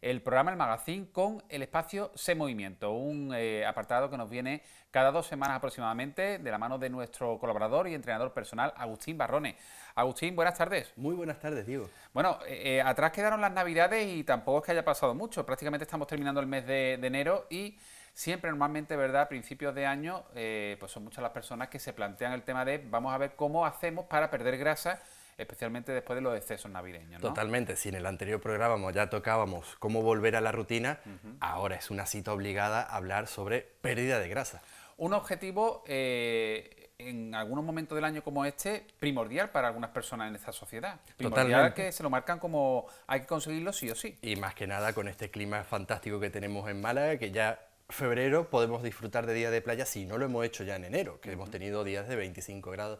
el programa El Magazín con el espacio Se Movimiento, un eh, apartado que nos viene cada dos semanas aproximadamente de la mano de nuestro colaborador y entrenador personal, Agustín Barrones. Agustín, buenas tardes. Muy buenas tardes, Diego. Bueno, eh, eh, atrás quedaron las navidades y tampoco es que haya pasado mucho, prácticamente estamos terminando el mes de, enero y siempre normalmente, ¿verdad?, a principios de año, pues son muchas las personas que se plantean el tema de vamos a ver cómo hacemos para perder grasa especialmente después de los excesos navideños. Totalmente, si en el anterior programa ya tocábamos cómo volver a la rutina, ahora es una cita obligada a hablar sobre pérdida de grasa. Un objetivo eh, en algunos momentos del año como este, primordial para algunas personas en esta sociedad. Primordial que se lo marcan como hay que conseguirlo sí o sí. Y más que nada con este clima fantástico que tenemos en Málaga, que ya febrero podemos disfrutar de días de playa si no lo hemos hecho ya en enero, que hemos tenido días de 25 grados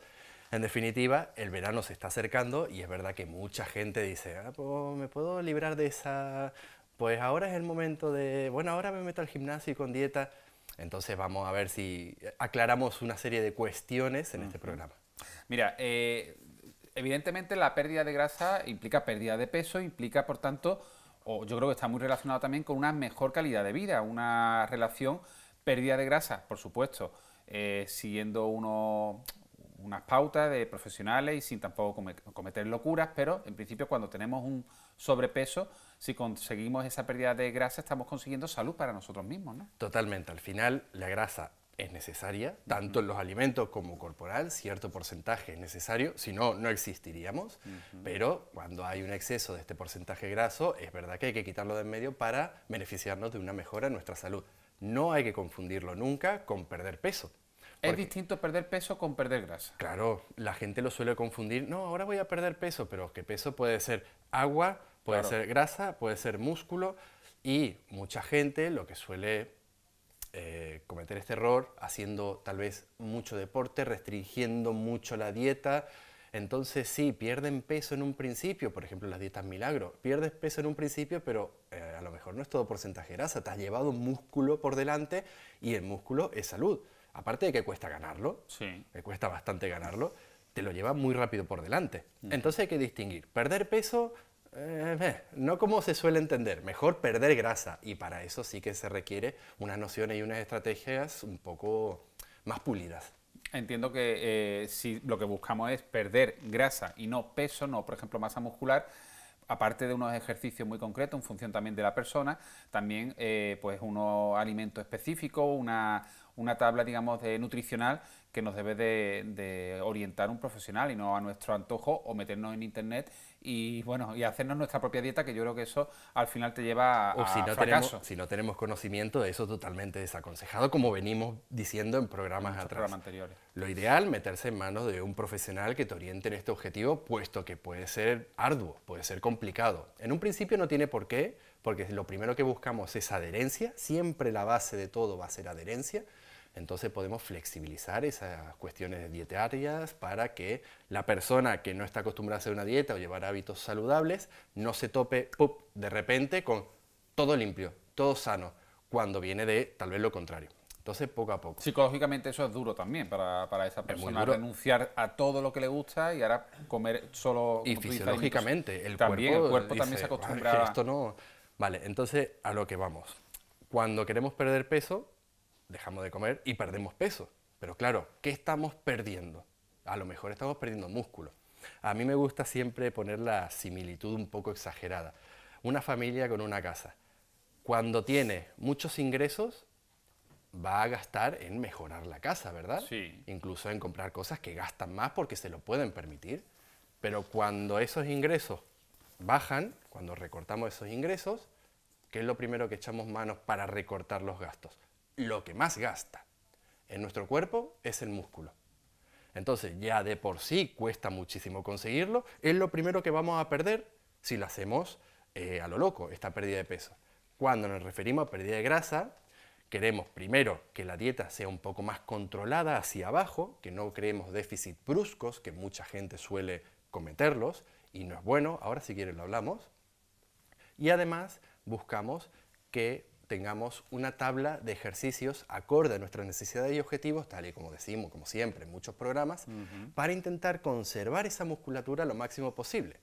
en definitiva, el verano se está acercando y es verdad que mucha gente dice, ah, pues me puedo librar de esa, pues ahora es el momento de, bueno, ahora me meto al gimnasio y con dieta. Entonces vamos a ver si aclaramos una serie de cuestiones en este programa. Mira, eh, evidentemente la pérdida de grasa implica pérdida de peso, implica por tanto, o yo creo que está muy relacionado también con una mejor calidad de vida, una relación pérdida de grasa, por supuesto, eh, siguiendo uno unas pautas de profesionales y sin tampoco cometer locuras, pero en principio cuando tenemos un sobrepeso, si conseguimos esa pérdida de grasa, estamos consiguiendo salud para nosotros mismos. ¿no? Totalmente, al final la grasa es necesaria, tanto en los alimentos como corporal, cierto porcentaje es necesario, si no, no existiríamos, pero cuando hay un exceso de este porcentaje graso, es verdad que hay que quitarlo de en medio para beneficiarnos de una mejora en nuestra salud. No hay que confundirlo nunca con perder peso. Es distinto perder peso con perder grasa. Claro, la gente lo suele confundir. No, ahora voy a perder peso, pero que peso puede ser agua, puede ser grasa, puede ser músculo. Y mucha gente lo que suele eh, cometer este error haciendo tal vez mucho deporte, restringiendo mucho la dieta. Entonces sí, pierden peso en un principio, por ejemplo las dietas milagro, pierdes peso en un principio, pero eh, a lo mejor no es todo porcentaje de grasa, te has llevado músculo por delante y el músculo es salud aparte de que cuesta ganarlo, sí. que cuesta bastante ganarlo, te lo lleva muy rápido por delante. Mm. Entonces hay que distinguir. Perder peso, eh, eh, no como se suele entender, mejor perder grasa. Y para eso sí que se requiere unas nociones y unas estrategias un poco más pulidas. Entiendo que eh, si lo que buscamos es perder grasa y no peso, no, por ejemplo, masa muscular, aparte de unos ejercicios muy concretos en función también de la persona, también pues unos alimentos específicos, una, una tabla, digamos, de nutricional que nos debe de, orientar un profesional y no a nuestro antojo o meternos en internet y bueno y hacernos nuestra propia dieta que yo creo que eso al final te lleva a, si no fracaso. Tenemos, si no tenemos conocimiento de eso totalmente desaconsejado como venimos diciendo en programas atrás. Programas anteriores. Lo ideal meterse en manos de un profesional que te oriente en este objetivo puesto que puede ser arduo, puede ser complicado. En un principio no tiene por qué porque lo primero que buscamos es adherencia, siempre la base de todo va a ser adherencia entonces podemos flexibilizar esas cuestiones dietarias para que la persona que no está acostumbrada a hacer una dieta o llevar hábitos saludables no se tope de repente con todo limpio, todo sano, cuando viene de tal vez lo contrario. Entonces, poco a poco. Psicológicamente eso es duro también para, esa persona, renunciar a todo lo que le gusta y ahora comer solo... Y fisiológicamente, el cuerpo, el cuerpo también se acostumbra... Esto no... Vale, entonces a lo que vamos. Cuando queremos perder peso, dejamos de comer y perdemos peso. Pero claro, ¿qué estamos perdiendo? A lo mejor estamos perdiendo músculo. A mí me gusta siempre poner la similitud un poco exagerada. Una familia con una casa. Cuando tiene muchos ingresos, va a gastar en mejorar la casa, ¿verdad? Sí. Incluso en comprar cosas que gastan más porque se lo pueden permitir. Pero cuando esos ingresos bajan, cuando recortamos esos ingresos, ¿qué es lo primero que echamos manos para recortar los gastos? lo que más gasta en nuestro cuerpo es el músculo. Entonces ya de por sí cuesta muchísimo conseguirlo, es lo primero que vamos a perder si lo hacemos eh, a lo loco, esta pérdida de peso. Cuando nos referimos a pérdida de grasa, queremos primero que la dieta sea un poco más controlada hacia abajo, que no creemos déficit bruscos, que mucha gente suele cometerlos, y no es bueno, ahora si quieren lo hablamos. Y además buscamos que tengamos una tabla de ejercicios acorde a nuestras necesidades y objetivos, tal y como decimos, como siempre, en muchos programas, para intentar conservar esa musculatura lo máximo posible.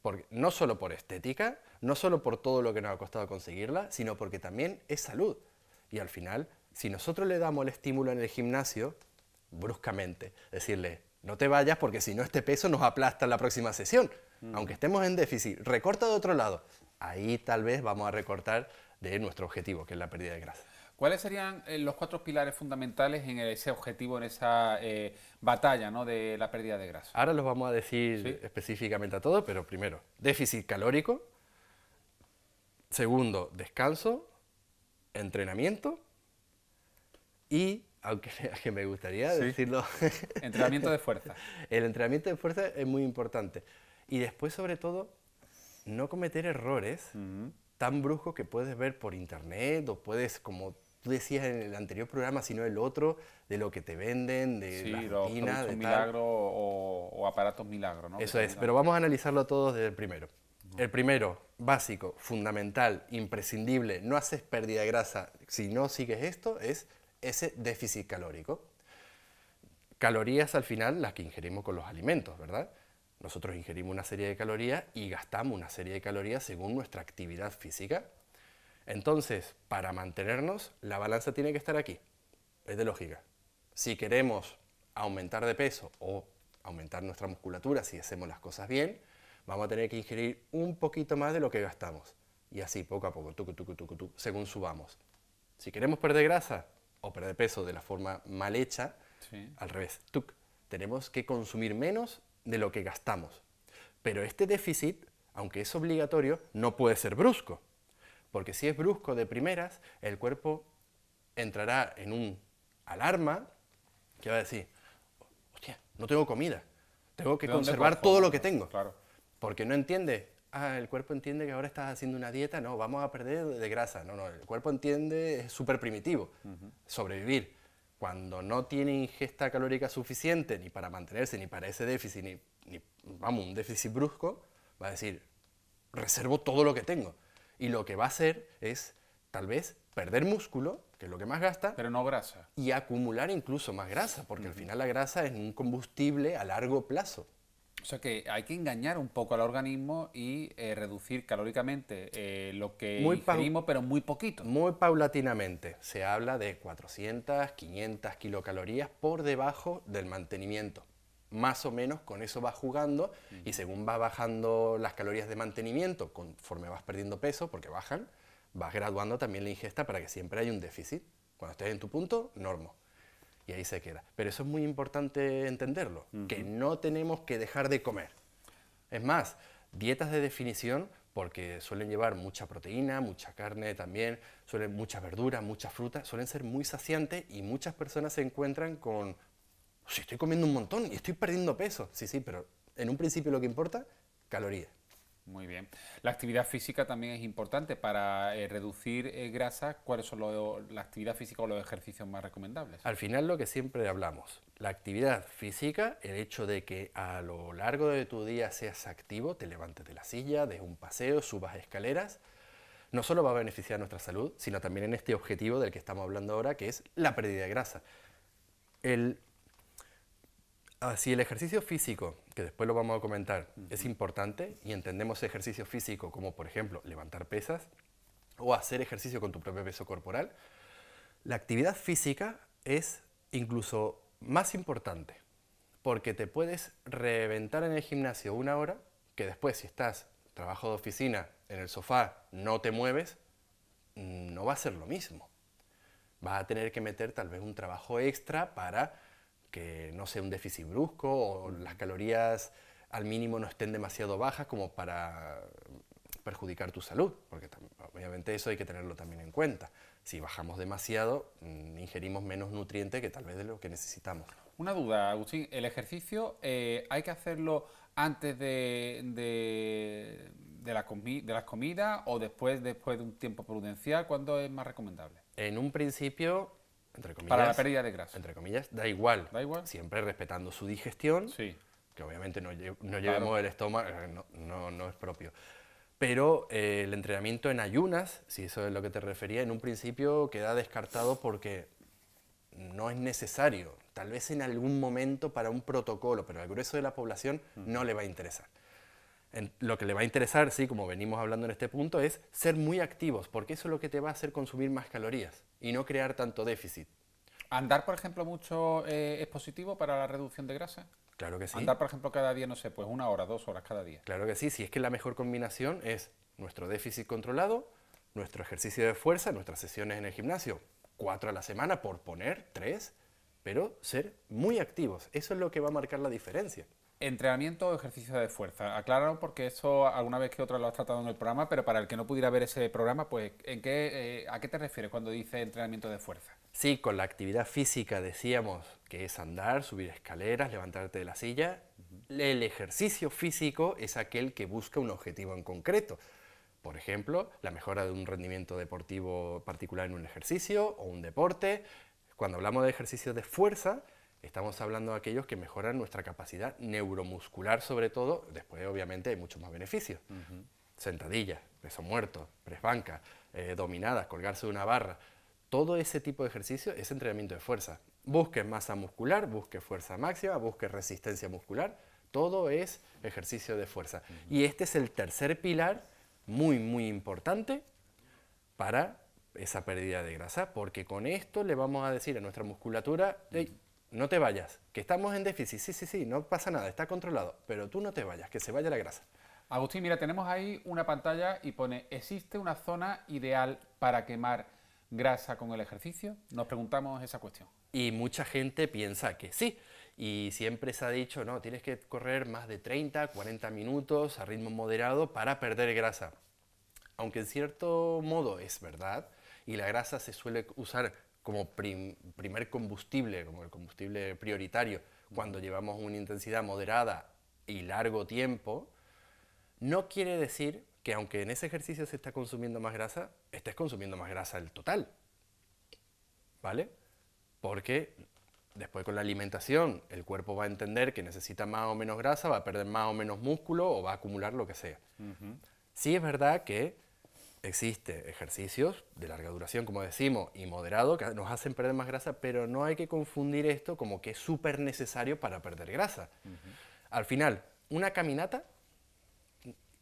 Porque, no solo por estética, no solo por todo lo que nos ha costado conseguirla, sino porque también es salud. Y al final, si nosotros le damos el estímulo en el gimnasio, bruscamente, decirle, no te vayas porque si no este peso nos aplasta en la próxima sesión. Mm. Aunque estemos en déficit, recorta de otro lado. Ahí tal vez vamos a recortar de nuestro objetivo, que es la pérdida de grasa. ¿Cuáles serían eh, los cuatro pilares fundamentales en ese objetivo, en esa eh, batalla ¿no? de la pérdida de grasa? Ahora los vamos a decir específicamente a todos, pero primero, déficit calórico. Segundo, descanso, entrenamiento y, aunque que me gustaría decirlo... entrenamiento de fuerza. El entrenamiento de fuerza es muy importante. Y después, sobre todo, no cometer errores tan brujo que puedes ver por internet o puedes, como tú decías en el anterior programa, sino el otro, de lo que te venden, de la milagro o, o, aparatos milagro, ¿no? Eso es, pero vamos a analizarlo todos desde el primero. El primero, básico, fundamental, imprescindible, no haces pérdida de grasa si no sigues esto, es ese déficit calórico. Calorías al final las que ingerimos con los alimentos, ¿verdad? Nosotros ingerimos una serie de calorías y gastamos una serie de calorías según nuestra actividad física. Entonces, para mantenernos, la balanza tiene que estar aquí. Es de lógica. Si queremos aumentar de peso o aumentar nuestra musculatura si hacemos las cosas bien, vamos a tener que ingerir un poquito más de lo que gastamos. Y así, poco a poco, según subamos. Si queremos perder grasa o perder peso de la forma mal hecha, al revés, tuc, tenemos que consumir menos de lo que gastamos. Pero este déficit, aunque es obligatorio, no puede ser brusco, porque si es brusco de primeras, el cuerpo entrará en un alarma que va a decir, hostia, no tengo comida, tengo que conservar todo lo que tengo, claro. porque no entiende ah, el cuerpo entiende que ahora estás haciendo una dieta, no, vamos a perder de grasa. No, no, el cuerpo entiende, es súper primitivo, sobrevivir cuando no tiene ingesta calórica suficiente ni para mantenerse, ni para ese déficit, ni, vamos, un déficit brusco, va a decir, reservo todo lo que tengo. Y lo que va a hacer es, tal vez, perder músculo, que es lo que más gasta. Pero no grasa. Y acumular incluso más grasa, porque al final la grasa es un combustible a largo plazo. O sea que hay que engañar un poco al organismo y eh, reducir calóricamente eh, lo que muy ingerimos, pero muy poquito. Muy paulatinamente. Se habla de 400, 500 kilocalorías por debajo del mantenimiento. Más o menos con eso vas jugando y según vas bajando las calorías de mantenimiento, conforme vas perdiendo peso, porque bajan, vas graduando también la ingesta para que siempre haya un déficit. Cuando estés en tu punto, normo y ahí se queda. Pero eso es muy importante entenderlo, que no tenemos que dejar de comer. Es más, dietas de definición, porque suelen llevar mucha proteína, mucha carne también, suelen muchas verduras, mucha frutas, suelen ser muy saciantes y muchas personas se encuentran con, estoy comiendo un montón y estoy perdiendo peso. Sí, sí, pero en un principio lo que importa, calorías. Muy bien. La actividad física también es importante. Para eh, reducir eh, grasa, ¿cuáles son las la actividad física o los ejercicios más recomendables? Al final lo que siempre hablamos, la actividad física, el hecho de que a lo largo de tu día seas activo, te levantes de la silla, des un paseo, subas escaleras, no solo va a beneficiar nuestra salud, sino también en este objetivo del que estamos hablando ahora, que es la pérdida de grasa. El Ah, si el ejercicio físico, que después lo vamos a comentar, es importante y entendemos ejercicio físico como, por ejemplo, levantar pesas o hacer ejercicio con tu propio peso corporal, la actividad física es incluso más importante porque te puedes reventar en el gimnasio una hora que después si estás trabajo de oficina en el sofá, no te mueves, mm, no va a ser lo mismo. Vas a tener que meter tal vez un trabajo extra para que no sea un déficit brusco o las calorías al mínimo no estén demasiado bajas como para perjudicar tu salud, porque obviamente eso hay que tenerlo también en cuenta. Si bajamos demasiado, mm, ingerimos menos nutriente que tal vez de lo que necesitamos. Una duda, Agustín, ¿el ejercicio eh, hay que hacerlo antes de, la de las comidas o después, después de un tiempo prudencial? ¿Cuándo es más recomendable? En un principio para la pérdida de grasa. Entre comillas, da igual. Da igual. Siempre respetando su digestión, sí. que obviamente no, llevamos el estómago, eh, no, no, es propio. Pero eh, el entrenamiento en ayunas, si eso es lo que te refería, en un principio queda descartado porque no es necesario. Tal vez en algún momento para un protocolo, pero al grueso de la población mm. no le va a interesar lo que le va a interesar, sí, como venimos hablando en este punto, es ser muy activos, porque eso es lo que te va a hacer consumir más calorías y no crear tanto déficit. ¿Andar, por ejemplo, mucho eh, es positivo para la reducción de grasa? Claro que sí. Andar, por ejemplo, cada día, no sé, pues una hora, dos horas cada día. Claro que sí, si es que la mejor combinación es nuestro déficit controlado, nuestro ejercicio de fuerza, nuestras sesiones en el gimnasio, cuatro a la semana, por poner tres, pero ser muy activos. Eso es lo que va a marcar la diferencia. Entrenamiento o ejercicio de fuerza. Aclaro porque eso alguna vez que otra lo has tratado en el programa, pero para el que no pudiera ver ese programa, pues ¿en qué, eh, ¿a qué te refieres cuando dice entrenamiento de fuerza? Sí, con la actividad física decíamos que es andar, subir escaleras, levantarte de la silla. El ejercicio físico es aquel que busca un objetivo en concreto. Por ejemplo, la mejora de un rendimiento deportivo particular en un ejercicio o un deporte. Cuando hablamos de ejercicio de fuerza, Estamos hablando de aquellos que mejoran nuestra capacidad neuromuscular sobre todo, después obviamente hay muchos más beneficios. Sentadillas, peso muerto, presbanca, dominada, eh, dominadas, colgarse de una barra. Todo ese tipo de ejercicio es entrenamiento de fuerza. Busque masa muscular, busque fuerza máxima, busque resistencia muscular. Todo es ejercicio de fuerza. Y este es el tercer pilar, muy, muy importante, para esa pérdida de grasa, porque con esto le vamos a decir a nuestra musculatura, no te vayas, que estamos en déficit, sí, sí, sí, no pasa nada, está controlado, pero tú no te vayas, que se vaya la grasa. Agustín, mira, tenemos ahí una pantalla y pone, ¿existe una zona ideal para quemar grasa con el ejercicio? Nos preguntamos esa cuestión. Y mucha gente piensa que sí, y siempre se ha dicho, no, tienes que correr más de 30, 40 minutos a ritmo moderado para perder grasa. Aunque en cierto modo es verdad, y la grasa se suele usar como primer combustible, como el combustible prioritario, cuando llevamos una intensidad moderada y largo tiempo, no quiere decir que aunque en ese ejercicio se está consumiendo más grasa, estés consumiendo más grasa el total. ¿Vale? Porque después con la alimentación el cuerpo va a entender que necesita más o menos grasa, va a perder más o menos músculo o va a acumular lo que sea. Sí es verdad que Existe ejercicios de larga duración, como decimos, y moderado, que nos hacen perder más grasa, pero no hay que confundir esto como que es súper necesario para perder grasa. Al final, una caminata,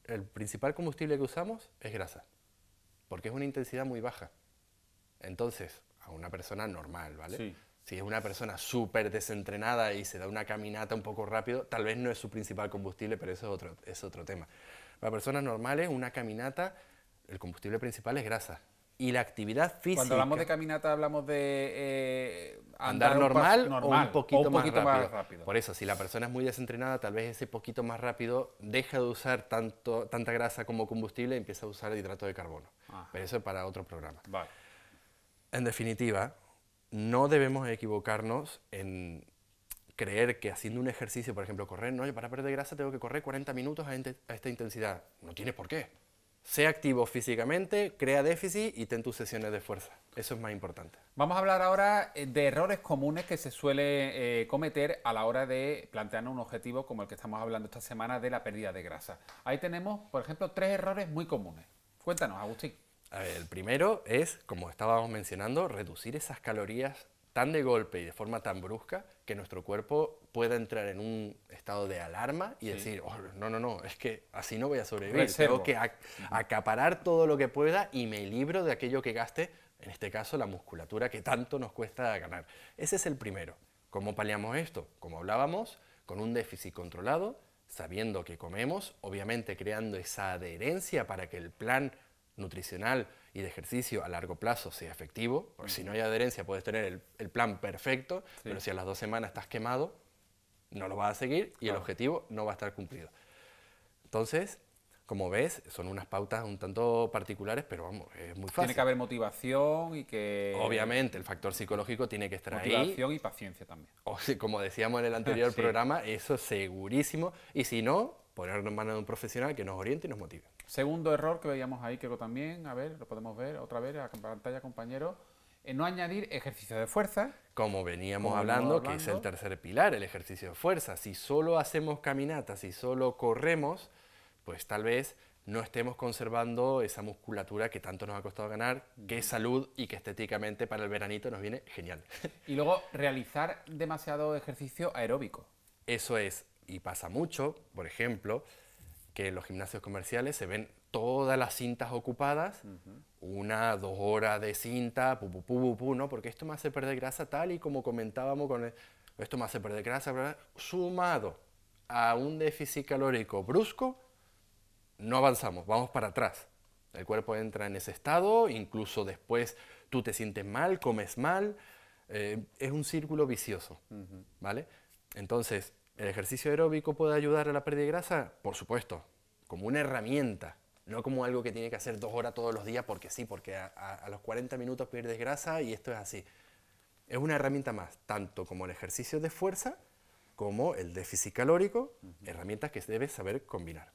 el principal combustible que usamos es grasa, porque es una intensidad muy baja. Entonces, a una persona normal, ¿vale? Si es una persona súper desentrenada y se da una caminata un poco rápido, tal vez no es su principal combustible, pero eso es otro, es otro tema. Para personas normales, una caminata el combustible principal es grasa. Y la actividad física. Cuando hablamos de caminata, hablamos de eh, andar, normal, o un poquito, más, rápido. Por eso, si la persona es muy desentrenada, tal vez ese poquito más rápido deja de usar tanto, tanta grasa como combustible y empieza a usar hidrato de carbono. Ah. Pero eso es para otro programa. En definitiva, no debemos equivocarnos en creer que haciendo un ejercicio, por ejemplo, correr, no, yo para perder grasa tengo que correr 40 minutos a, a esta intensidad. No tiene por qué. Sea activo físicamente, crea déficit y ten tus sesiones de fuerza. Eso es más importante. Vamos a hablar ahora eh, de errores comunes que se suele eh, cometer a la hora de plantear un objetivo como el que estamos hablando esta semana de la pérdida de grasa. Ahí tenemos, por ejemplo, tres errores muy comunes. Cuéntanos, Agustín. el primero es, como estábamos mencionando, reducir esas calorías tan de golpe y de forma tan brusca que nuestro cuerpo pueda entrar en un estado de alarma y decir, oh, no, no, no, es que así no voy a sobrevivir. Tengo que acaparar todo lo que pueda y me libro de aquello que gaste, en este caso la musculatura que tanto nos cuesta ganar. Ese es el primero. ¿Cómo paliamos esto? Como hablábamos, con un déficit controlado, sabiendo que comemos, obviamente creando esa adherencia para que el plan nutricional y de ejercicio a largo plazo sea efectivo, porque si no hay adherencia puedes tener el, plan perfecto, pero si a las dos semanas estás quemado, no lo vas a seguir y el objetivo no va a estar cumplido. Entonces, como ves, son unas pautas un tanto particulares, pero vamos, es muy fácil. Tiene que haber motivación y que... Obviamente, el factor psicológico tiene que estar ahí. Motivación y paciencia también. O sea, como decíamos en el anterior programa, eso es segurísimo. Y si no, ponernos en manos de un profesional que nos oriente y nos motive. Segundo error que veíamos ahí, creo también, a ver, lo podemos ver otra vez a pantalla, compañero. En eh, no añadir ejercicio de fuerza. Como veníamos hablando, hablando, que es el tercer pilar, el ejercicio de fuerza. Si solo hacemos caminatas, si solo corremos, pues tal vez no estemos conservando esa musculatura que tanto nos ha costado ganar, que es salud y que estéticamente para el veranito nos viene genial. Y luego realizar demasiado ejercicio aeróbico. Eso es, y pasa mucho, por ejemplo, que en los gimnasios comerciales se ven todas las cintas ocupadas, una, dos horas de cinta, pu, pu, pu, ¿no? Porque esto más se perder grasa tal y como comentábamos con esto más se perder grasa, sumado a un déficit calórico brusco, no avanzamos, vamos para atrás. El cuerpo entra en ese estado, incluso después tú te sientes mal, comes mal, eh, es un círculo vicioso, ¿vale? Entonces, ¿El ejercicio aeróbico puede ayudar a la pérdida de grasa? Por supuesto, como una herramienta, no como algo que tiene que hacer dos horas todos los días porque sí, porque a, los 40 minutos pierdes grasa y esto es así. Es una herramienta más, tanto como el ejercicio de fuerza como el déficit calórico, herramientas que debes saber combinar.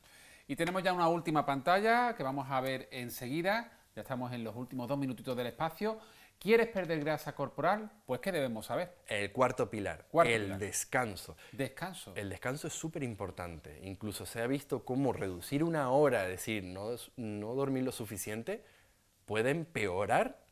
Y tenemos ya una última pantalla que vamos a ver enseguida. Ya estamos en los últimos dos minutitos del espacio. ¿Quieres perder grasa corporal? Pues ¿qué debemos saber? El cuarto pilar, el descanso. Descanso. El descanso es súper importante. Incluso se ha visto cómo reducir una hora, es decir, no, dormir lo suficiente, puede empeorar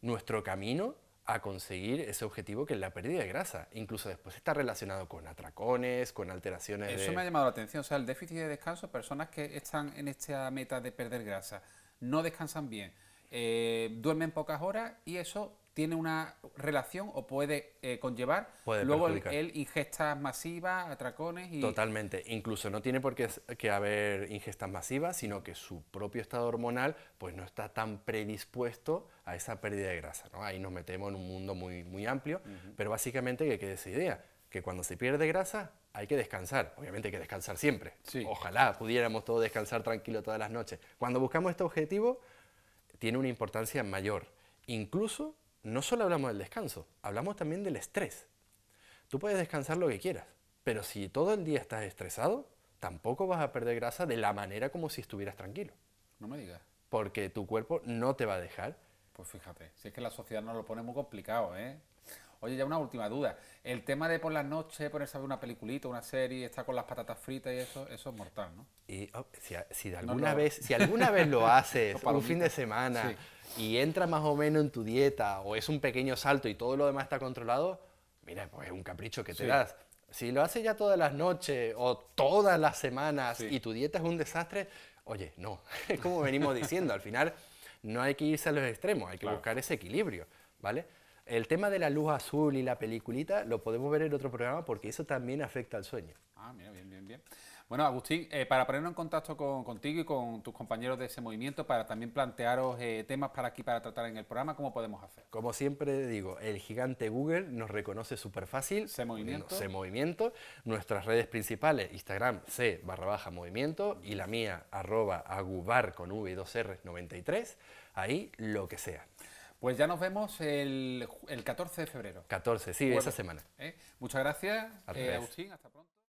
nuestro camino a conseguir ese objetivo que es la pérdida de grasa. Incluso después está relacionado con atracones, con alteraciones. Eso me ha llamado la atención. O sea, el déficit de descanso, personas que están en esta meta de perder grasa, no descansan bien eh, duermen pocas horas y eso tiene una relación o puede eh, conllevar luego el, ingesta ingestas masivas, atracones y... Totalmente, incluso no tiene por qué haber ingestas masivas, sino que su propio estado hormonal pues no está tan predispuesto a esa pérdida de grasa. Ahí nos metemos en un mundo muy, muy amplio, pero básicamente que quede esa idea, que cuando se pierde grasa hay que descansar. Obviamente hay que descansar siempre. Ojalá pudiéramos todos descansar tranquilo todas las noches. Cuando buscamos este objetivo tiene una importancia mayor. Incluso no solo hablamos del descanso, hablamos también del estrés. Tú puedes descansar lo que quieras, pero si todo el día estás estresado, tampoco vas a perder grasa de la manera como si estuvieras tranquilo. No me digas. Porque tu cuerpo no te va a dejar. Pues fíjate, si es que la sociedad nos lo pone muy complicado, ¿eh? Oye, ya una última duda. El tema de por las noches ponerse a ver una peliculita, una serie, estar con las patatas fritas y eso, eso es mortal, ¿no? Y oh, si, alguna vez, si alguna vez lo haces, para un fin de semana, y entra más o menos en tu dieta, o es un pequeño salto y todo lo demás está controlado, mira, pues es un capricho que te das. Si lo haces ya todas las noches o todas las semanas y tu dieta es un desastre, oye, no, es como venimos diciendo, al final no hay que irse a los extremos, hay que buscar ese equilibrio, ¿vale? el tema de la luz azul y la peliculita lo podemos ver en otro programa porque eso también afecta al sueño. Ah, mira, bien, bien, bien. Bueno, Agustín, eh, para ponernos en contacto contigo y con tus compañeros de ese movimiento, para también plantearos eh, temas para aquí, para tratar en el programa, ¿cómo podemos hacer? Como siempre digo, el gigante Google nos reconoce súper fácil. C Movimiento. Se Movimiento. Nuestras redes principales, Instagram, C barra baja movimiento, y la mía, arroba agubar con V 2 R 93. Ahí lo que sea. Pues ya nos vemos el, 14 de febrero. 14, sí, esa semana. ¿eh? Muchas gracias, eh, Hasta pronto.